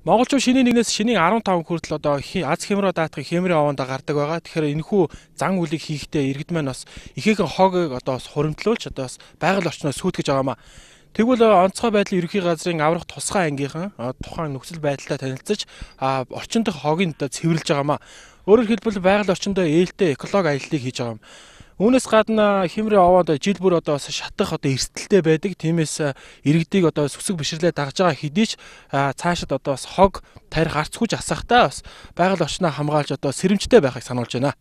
Монголчууд шинийн нэгнээс шинийн 15 хүртэл одоо аз хэмрээ даатгыг хэмрээ овоонд гардаг байгаа. Тэгэхээр энэхүү зан үйлийг хийхдээ иргэд маань бас ихээхэн хоогыг одоо бас хуримтлуулж одоо бас байгаль орчноо сүйтгэж байгаамаа. Тэгвэл э, онцгой байдлын ерөнхий газрын аврах тусгай ангийнхан э, тухайн нөхцөл байдлаа танилцаж орчин дэх хоогийн одоо цэвэрлж байгаамаа. Өөрөөр хэлбэл байгаль орчиндөө ээлтэй эколог аяллыг хийж байгаа юм. Үүнээс гадна хэмрээ овоод жил бүр одоо шатах одоо эрсдэлтэй байдаг. Тиймээс э, иргэдийг одоо сүсэг бишрлээ дагж байгаа хэдий ч э, цаашид одоо хог тарих арцгүйж асахтаа бас байгаль орчноо хамгаалж одоо сэрэмжтэй байхыг сануулж байна.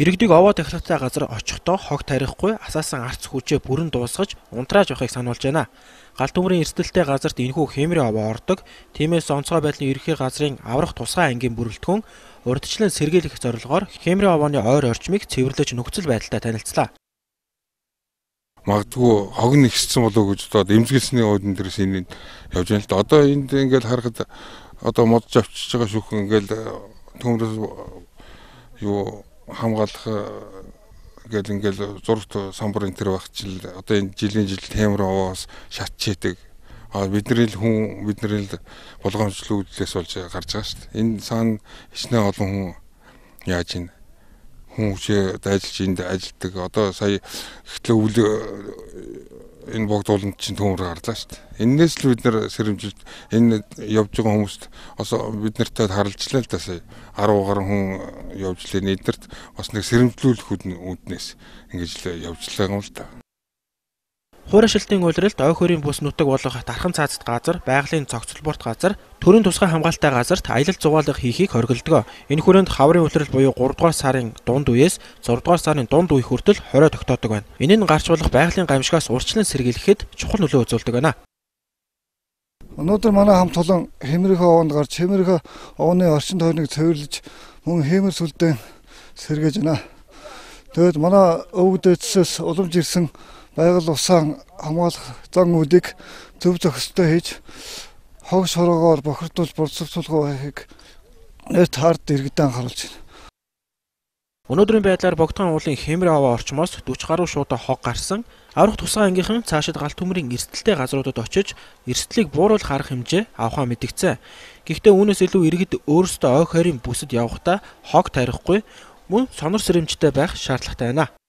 Иргэдэг овоо тахилгатай газар очихдоо хог тарихгүй асаасан арц хүчээ бүрэн дуусгаж унтрааж явахыг сануулж байна. Галт төмрийн эрсдэлтэй газарт энэхүү хэмрээ овоо ордог. Тиймээс онцгой байдлын ерхий газрын аврах тусгай ангийн бүрэлдэхүүн урдчлан сэргийлэх зорилгоор хэмрээ овооны ойр орчмыг цэвэрлэж нөхцөл байдалтай танилцлаа. Магдгүй хог нэгссэн болов уу гэж бодоод эмзэглсний уудын дээрс энэ явж байна л да. Одоо энд ингээд харахад одоо модж авчиж байгаа шүүхэн ингээд төмрөөс юу хамгаалах гэл ингээл зургт самбар энэ төр багчил одоо энэ жилийн жил таймер овоос шат чийдэг а бидний л хүн бидний л болгоомжлол үйлдэлээс болж гарч байгаа шүү дээ. Энэ цаана хичнээн олон хүн яаж ийн хүн хүчээр ажиллаж энд ажилдаг. Одоо сая ихтлээ үл энэ богдууланд чинь төмөр гарлаа шүү дээ. Эннээс л бид нэр сэрэмжилж энэ явж байгаа хүмүүст бас бид нартай харилцлаа л да сая 10 гаруй хүн явж лээ эднэрт бас нэг сэрэмжлүүлэх үүднээс ингэж л явж лаа юм л да. Хуур ашилтын үйлрэлт ой хөрийн бүс нүтэг болох дархан цаазт газар, байгалийн цогцлборт газар, төрийн тусгай хамгаалтай газарт аялал зугаалга хийхийг хоригддог. Энэ хүрээнд хаврын үйлрэл буюу 3 дугаар сарын дунд үеэс 6 дугаар сарын дунд үе хүртэл хорой тогтоодог байна. Энийн гарч болох байгалийн гамшигаас урьдчилан сэргийлэхэд чухал нөлөө үзүүлдэг байна. Өнөөдөр манай хамт олон хэмэрхэ овонд гарч хэмэрхэ овны орчин тойрныг цэвэрлэж мөн хэмэр сүлдэн сэргээж байна. Тэгэд манай өвгдөөцсөөс уламж ирсэн байгаль усан хамгаалах зан үүдийг зөв зохистой хийж хог шороогоор бохирдуулж боловсруулах байхыг нэт хард иргэдэн анхааруулж байна. Өнөөдрийн байдлаар богдгон уулын хэмэр аваа орчмоос 40 гаруй шуудаа хог гарсан. Аврах тусгай ангийнхан цаашид галт түмрийн эрсдэлтэй газруудад очиж эрсдлийг бууруулах арга хэмжээ авахаа мэдгцэн. Гэхдээ үүнээс илүү иргэд өөрсдөө ой хойрын бүсэд явахдаа хог тарихгүй мөн сонор сэрэмжтэй байх шаардлагатай байна.